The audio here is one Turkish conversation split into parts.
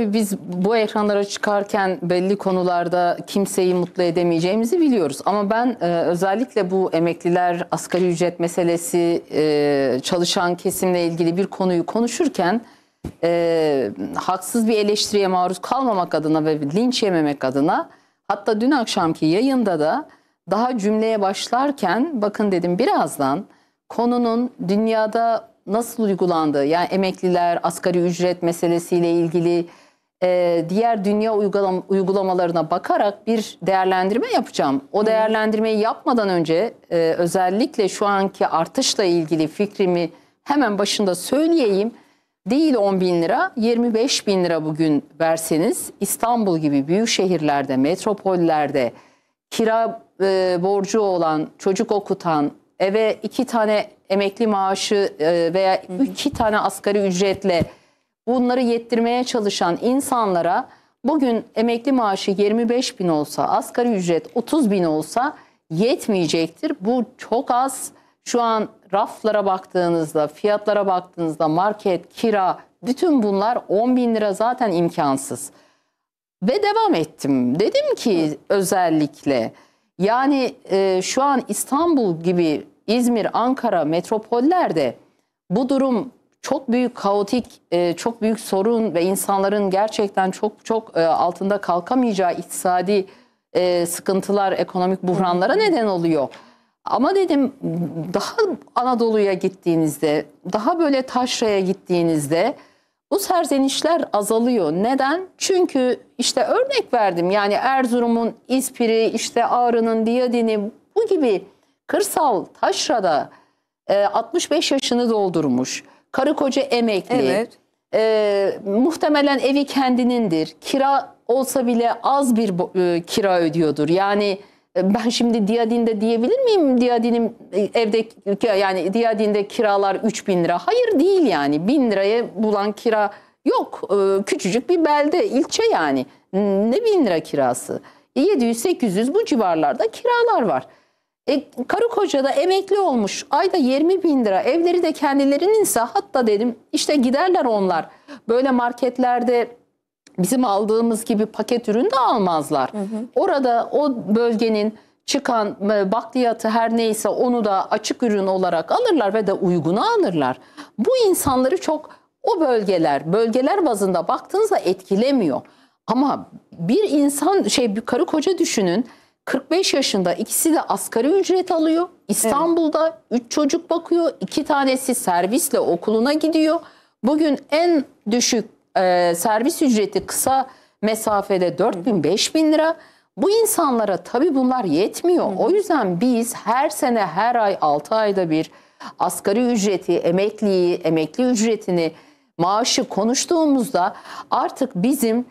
Biz bu ekranlara çıkarken belli konularda kimseyi mutlu edemeyeceğimizi biliyoruz. Ama ben e, özellikle bu emekliler, asgari ücret meselesi, e, çalışan kesimle ilgili bir konuyu konuşurken e, haksız bir eleştiriye maruz kalmamak adına ve linç yememek adına hatta dün akşamki yayında da daha cümleye başlarken bakın dedim birazdan konunun dünyada nasıl uygulandığı yani emekliler, asgari ücret meselesiyle ilgili e, diğer dünya uygulam uygulamalarına bakarak bir değerlendirme yapacağım. O değerlendirmeyi yapmadan önce e, özellikle şu anki artışla ilgili fikrimi hemen başında söyleyeyim. Değil 10 bin lira, 25 bin lira bugün verseniz İstanbul gibi büyük şehirlerde, metropollerde kira e, borcu olan, çocuk okutan, eve iki tane emekli maaşı e, veya iki tane asgari ücretle bunları yettirmeye çalışan insanlara bugün emekli maaşı 25 bin olsa, asgari ücret 30 bin olsa yetmeyecektir. Bu çok az. Şu an raflara baktığınızda, fiyatlara baktığınızda market, kira bütün bunlar 10 bin lira zaten imkansız. Ve devam ettim. Dedim ki özellikle yani e, şu an İstanbul gibi İzmir, Ankara metropollerde bu durum çok büyük kaotik, e, çok büyük sorun ve insanların gerçekten çok çok e, altında kalkamayacağı iktisadi e, sıkıntılar, ekonomik buhranlara neden oluyor. Ama dedim daha Anadolu'ya gittiğinizde, daha böyle taşraya gittiğinizde bu serzenişler azalıyor. Neden? Çünkü işte örnek verdim yani Erzurum'un İspiri, işte Ağrı'nın Diyadin'i bu gibi kırsal taşrada 65 yaşını doldurmuş Karı koca emekli. Evet. E, muhtemelen evi kendinindir. Kira olsa bile az bir e, kira ödüyordur. Yani e, ben şimdi Diyadin'de diyebilir miyim? Diyadin'im e, evde yani Diyadin'de kiralar 3 bin lira. Hayır değil yani. Bin liraya bulan kira yok. Ee, küçücük bir belde, ilçe yani. Ne bin lira kirası? 700-800 bu civarlarda kiralar var. E, karı koca da emekli olmuş. Ayda 20 bin lira. Evleri de kendilerinin ise hatta dedim işte giderler onlar. Böyle marketlerde bizim aldığımız gibi paket ürün de almazlar. Hı hı. Orada o bölgenin çıkan e, bakliyatı her neyse onu da açık ürün olarak alırlar ve de uygunu alırlar. Bu insanları çok o bölgeler, bölgeler bazında baktığınızda etkilemiyor. Ama bir insan şey bir karı koca düşünün 45 yaşında ikisi de asgari ücret alıyor. İstanbul'da 3 evet. çocuk bakıyor. 2 tanesi servisle okuluna gidiyor. Bugün en düşük e, servis ücreti kısa mesafede 4 bin 5 bin lira. Bu insanlara tabii bunlar yetmiyor. Hı. O yüzden biz her sene her ay 6 ayda bir asgari ücreti, emekliyi, emekli ücretini, maaşı konuştuğumuzda artık bizim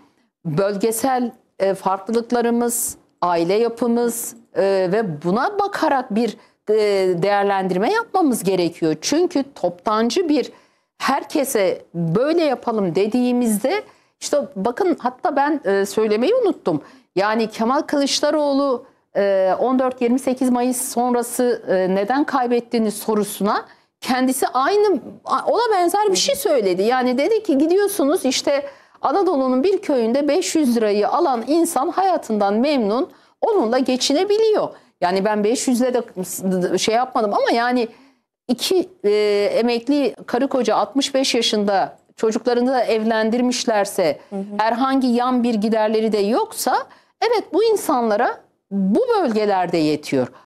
bölgesel e, farklılıklarımız, aile yapımız e, ve buna bakarak bir e, değerlendirme yapmamız gerekiyor. Çünkü toptancı bir herkese böyle yapalım dediğimizde işte bakın hatta ben e, söylemeyi unuttum. Yani Kemal Kılıçdaroğlu e, 14-28 Mayıs sonrası e, neden kaybettiğini sorusuna kendisi aynı ona benzer bir şey söyledi. Yani dedi ki gidiyorsunuz işte Anadolu'nun bir köyünde 500 lirayı alan insan hayatından memnun, onunla geçinebiliyor. Yani ben 500'le de şey yapmadım ama yani iki e, emekli karı koca 65 yaşında çocuklarını da evlendirmişlerse, hı hı. herhangi yan bir giderleri de yoksa evet bu insanlara bu bölgelerde yetiyor.